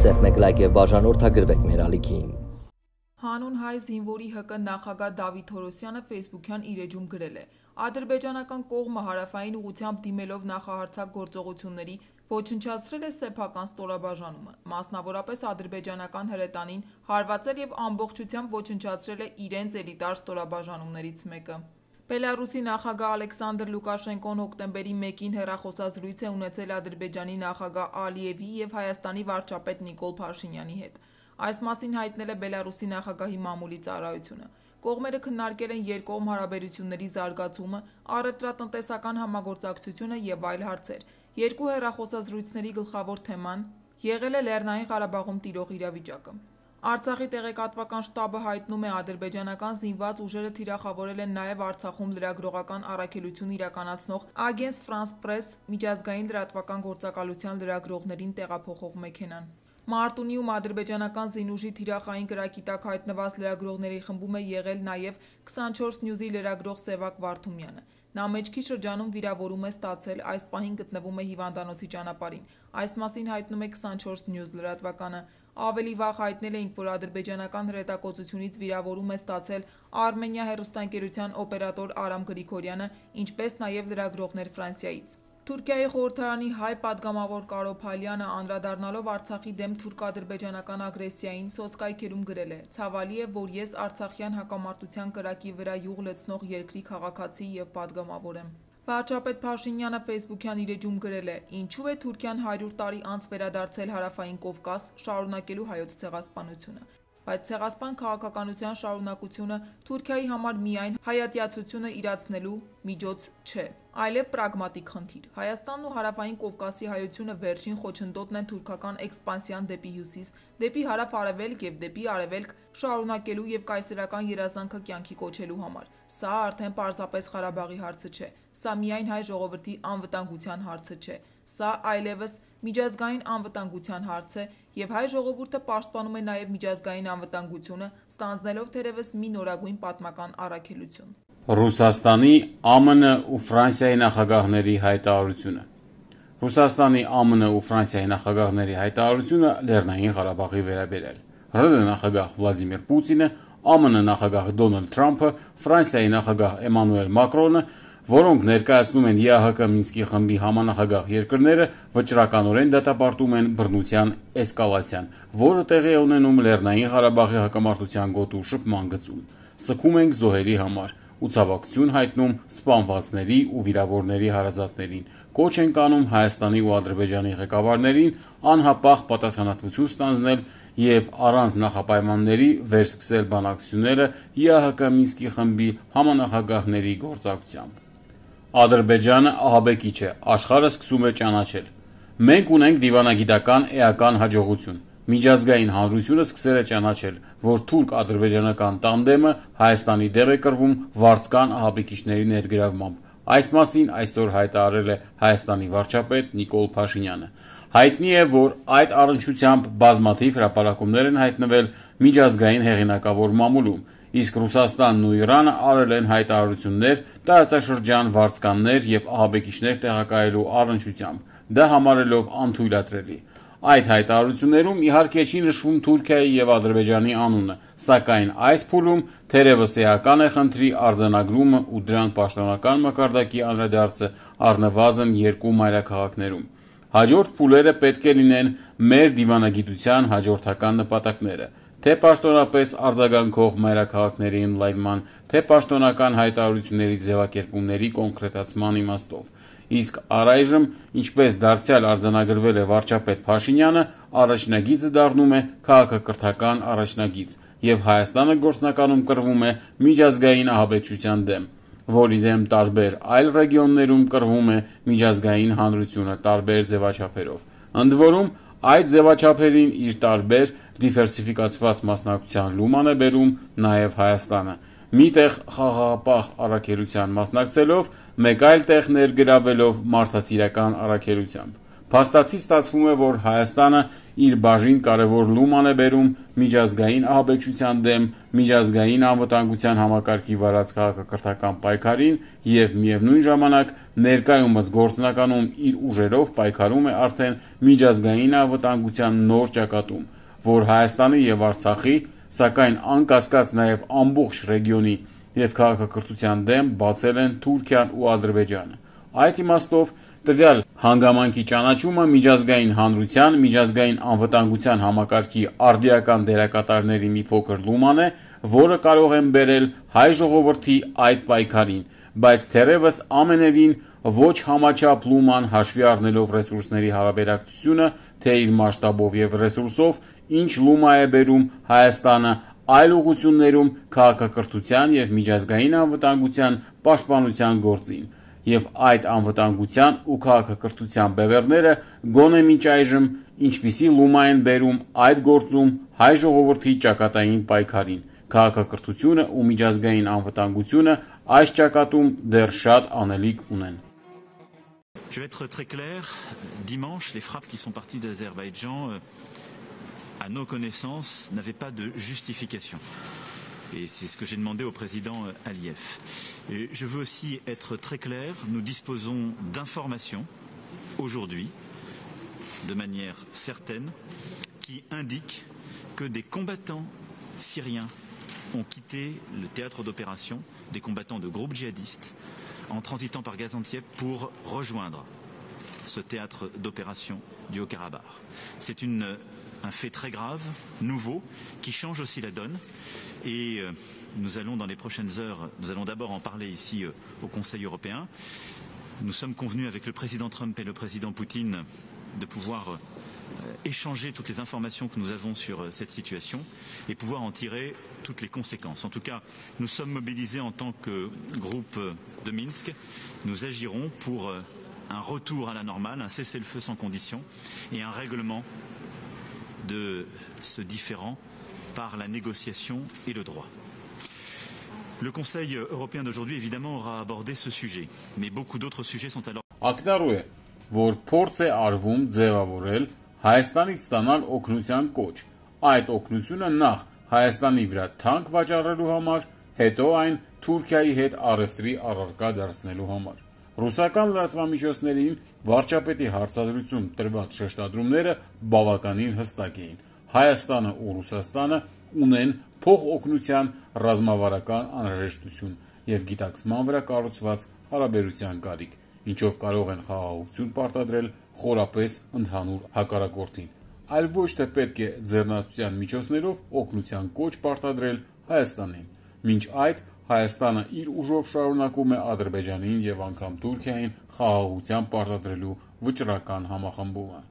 սեղմեք լայք եւ բաժանորդագրվեք մեր ալիքին։ Հանուն հայ զինվորի ՀԿ նախագահ Դավիթ Թորոսյանը Facebook-յան իր էջում գրել է. Ադրբեջանական կողմը հարավային ուղությամբ դիմելով նախահարցակ գործողությունների ոչնչացրել է սեփական ստորաբաժանումը։ Մասնավորապես ադրբեջանական հրետանին հարվածել եւ ամբողջությամբ ոչնչացրել է իրենց էլիտար ստորաբաժանումներից մեկը։ Բելարուսի նախագահ Ալեքսանդր Լուկաշենկոն հոկտեմբերի 1-ին հեռախոսազրույց է ունեցել Ադրբեջանի նախագահ Ալիևի եւ Հայաստանի վարչապետ Նիկոլ Փաշինյանի հետ։ Այս մասին հայտնել է Բելարուսի նախագահի մամուլի ծառայությունը։ Կողմերը քննարկել են երկկողմ հարաբերությունների զարգացումը, առևտրատնտեսական համագործակցությունը եւ այլ հարցեր։ Երկու հեռախոսազրույցների գլխավոր թեման եղել է Լեռնային Ղարաբաղում տիրող իրավիճակը։ Արցախի տեղեկատվական շտաբը հայտնում է ադրբեջանական զինված ուժերը թիրախավորել են նաև Արցախում լրագրողական առաքելություն իրականացնող Agence France-Press միջազգային լրատվական գործակալության լրագրողներին տեղափոխող մեքենան։ Մարտունիում ադրբեջանական զինուժի թիրախային կրակի տակ հայտնված լրագրողների խմբում է եղել նաև 24 News-ի լրագրող Սևակ Վարդումյանը։ Նա մեջքի շրջանում վիրավորում է ստացել, այս պահին գտնվում է հիվանդանոցի ճանապարհին։ Այս մասին հայտնում է 24 News լրատվականը։ Ավելի վաղ հայտնել էինք, որ ադրբեջանական հրետակոծությունից վիրավորում է ստացել Արմենիա հեռուստաընկերության օպերատոր Արամ Գրիգորյանը, ինչպես նաև լրագրողներ Ֆրանսիայից։ Թուրքիայի խորհրդարանի հայ падգամավոր Կարո Փալյանը անդրադառնալով Արցախի դեմ թուրք-ադրբեջանական ագրեսիային սոցկայքերում գրել է. «Ցավալի է, որ ես Արցախյան հակամարտության կրակի վրա յուղ լցնող երկրի քաղաքացի եւ падգամավոր եմ»։ Վարչապետ Փաշինյանը Facebook-յան իր էջում գրել է. «Ինչու է Թուրքիան 100 տարի անց վերադարձել Հարավային Կովկաս՝ շարունակելու հայոց ցեղասպանությունը»։ Բայց ցեղասպան քաղաքականության շարունակությունը Թուրքիայի համար միայն հայատյացությունը իրացնելու միջոց չէ այլև պրագմատիկ խնդիր։ Հայաստանն ու Հարավային Կովկասի հայությունը վերջին խոչընդոտն են թուրքական էքսպանսիան դեպի հյուսիս, դեպի հարավ-արևելք եւ դեպի արևելք շարունակելու եւ կայսերական երազանքը կյանքի կոչելու համար։ Սա արդեն պարզապես Ղարաբաղի հարցը չէ, սա միայն հայ ժողովրդի անվտանգության հարցը չէ։ Սա այլևս միջազգային անվտանգության հարց է եւ հայ ժողովուրդը պաշտպանում է նաեւ միջազգային անվտանգությունը, ստանձնելով թերևս մի նորագույն պատմական առաքելություն։ Ռուսաստանի ԱՄՆ ու Ֆրանսիայի նախագահների հայտարարությունը Ռուսաստանի ԱՄՆ ու Ֆրանսիայի նախագահների հայտարարությունը Լեռնային Ղարաբաղի վերաբերյալ ՌԴ նախագահ Վլադիմիր Պուտինը ԱՄՆ նախագահ Դոնալդ Թրամփը Ֆրանսիայի նախագահ Էմանուել Մակրոնը որոնք ներկայացնում են ԵԱՀԿ Մինսկի խմբի համանախագահ երկրները վճռականորեն դատապարտում են բռնության էսկալացիան, որը տեղի է ունենում Լեռնային Ղարաբաղի հակամարտության գոտու շփման գծում։ Սկում ենք զոհերի համար ու ցավակցություն հայտնում սպանվածների ու վիրավորների հարազատներին։ Կոչ են կանում Հայաստանի ու Ադրբեջանի ղեկավարներին անհապաղ պատասխանատվություն ստանձնել եւ առանց նախապայմանների վերսկսել բանակցությունները ԵԱՀԿ Մինսկի խմբի համանախագահների գործակցությամբ։ Ադրբեջանը ահաբեկիչ է, աշխարհը սկսում է ճանաչել։ Մենք ունենք դիվանագիտական էական հաջողություն։ Միջազգային հանրությունը սկսել է ճանաչել, որ թուրք-ադրբեջանական տանդեմը Հայաստանի դեմ է կռվում վարձկան հաբեկիչների ներգրավմամբ։ Այս մասին այսօր հայտարարել է Հայաստանի վարչապետ Նիկոլ Փաշինյանը։ Հայտնի է, որ այդ առնչությամբ բազմաթիվ հրապարակումներ են հայտնվել միջազգային հեղինակավոր մամուլում, իսկ Ռուսաստանն ու Իրանը արել են հայտարարություններ տարածաշրջան վարձկաններ եւ ահաբեկիչներ տեղակայելու առնչությամբ, դա համարելով անթույլատրելի։ Այդ հայտարարություններում իհարկե չի նշվում Թուրքիայի եւ Ադրբեջանի անունը, սակայն այս փուլում թերևս էական է խնդրի արձանագրումը ու դրան պաշտոնական մակարդակի անդրադարձը առնվազն երկու մայրաքաղաքներում։ Հաջորդ փուլերը պետք է լինեն մեր դիվանագիտության հաջորդական նպատակները, թե պաշտոնապես արձագանքող մայրաքաղաքների ընդլայնման, թե պաշտոնական հայտարարությունների ձևակերպումների կոնկրետացման իմաստով։ Իսկ առայժմ, ինչպես դարձյալ արձանագրվել է վարչապետ Փաշինյանը, առաջնագիծը դառնում է քաղաքակրթական առաջնագիծ, եւ Հայաստանը գործնականում կռվում է միջազգային ահաբեկչության դեմ, որի դեմ տարբեր այլ ռեգիոններում կռվում է միջազգային հանրությունը տարբեր ձևաչափերով։ Ընդ որում, այդ ձևաչափերին իր տարբեր դիվերսիֆիկացված մասնակցության լուման է բերում նաեւ Հայաստանը միտեղ խաղաղապահ առաքելության մասնակցելով, մեկ այլ տեղ ներգրավելով մարդասիրական առաքելությամբ։ Փաստացի ստացվում է, որ Հայաստանը իր բաժին կարևոր լուման է բերում միջազգային ահաբեկչության դեմ, միջազգային անվտանգության համակարգի վարած քաղաքակրթական պայքարին եւ միևնույն ժամանակ ներկայումս գործնականում իր ուժերով պայքարում է արդեն միջազգային անվտանգության նոր ճակատում, որ Հայաստանի եւ Արցախի սակայն անկասկած նաև ամբողջ ռեգիոնի եւ քաղաքակրթության դեմ բացել են Թուրքիան ու Ադրբեջանը։ Այդ իմաստով տվյալ հանգամանքի ճանաչումը միջազգային հանրության, միջազգային անվտանգության համակարգի արդիական դերակատարների մի փոքր լուման է, որը կարող են բերել հայ ժողովրդի այդ պայքարին, բայց թերևս ամենևին ոչ համաչափ լուման հաշվի առնելով ռեսուրսների հարաբերակցությունը, թե իր մասշտաբով եւ ռեսուրսով, ինչ լումա է բերում Հայաստանը այլ ուղություններում քաղաքակրթության եւ միջազգային անվտանգության պաշտպանության գործին եւ այդ անվտանգության ու քաղաքակրթության բևեռները գոնե մինչ այժմ ինչպիսի լումա են բերում այդ գործում հայ ժողովրդի ճակատային պայքարին քաղաքակրթությունը ու միջազգային անվտանգությունը այս ճակատում դեռ շատ անելիք ունեն Je vais être très clair. Dimanche, les frappes qui sont parties d'Azerbaïdjan euh, à nos connaissances, n'avait pas de justification. Et c'est ce que j'ai demandé au président euh, Aliyev. Et je veux aussi être très clair, nous disposons d'informations aujourd'hui, de manière certaine, qui indiquent que des combattants syriens ont quitté le théâtre d'opération, des combattants de groupes djihadistes, en transitant par Gaziantep pour rejoindre ce théâtre d'opération du Haut-Karabakh. C'est une un fait très grave, nouveau, qui change aussi la donne. Et euh, nous allons dans les prochaines heures, nous allons d'abord en parler ici euh, au Conseil européen. Nous sommes convenus avec le président Trump et le président Poutine de pouvoir euh, échanger toutes les informations que nous avons sur cette situation et pouvoir en tirer toutes les conséquences. En tout cas, nous sommes mobilisés en tant que groupe de Minsk. Nous agirons pour un retour à la normale, un cessez-le-feu sans condition et un règlement de ce différend par la négociation et le droit. Le Conseil européen d'aujourd'hui, évidemment, aura abordé ce sujet, mais beaucoup d'autres sujets sont alors. Ռուսական լրատվամիջոցներին վարչապետի հարցազրույցում տրված շեշտադրումները բավականին հստակ էին։ Հայաստանը ու Ռուսաստանը ունեն փողօգնության ռազմավարական անհրաժեշտություն եւ գիտակցման վրա կառուցված հարաբերության կարիք, ինչով կարող են խաղաղություն պարտադրել խորապես ընդհանուր հակարակորտին։ Այլ ոչ թե պետք է ձեռնարկության միջոցներով օգնության կոչ պարտադրել Հայաստանին։ Մինչ այդ Հայաստանը իր ուժով շարունակում է Ադրբեջանին եւ անգամ Թուրքիային խաղաղության պարտադրելու վճռական համախմբումը։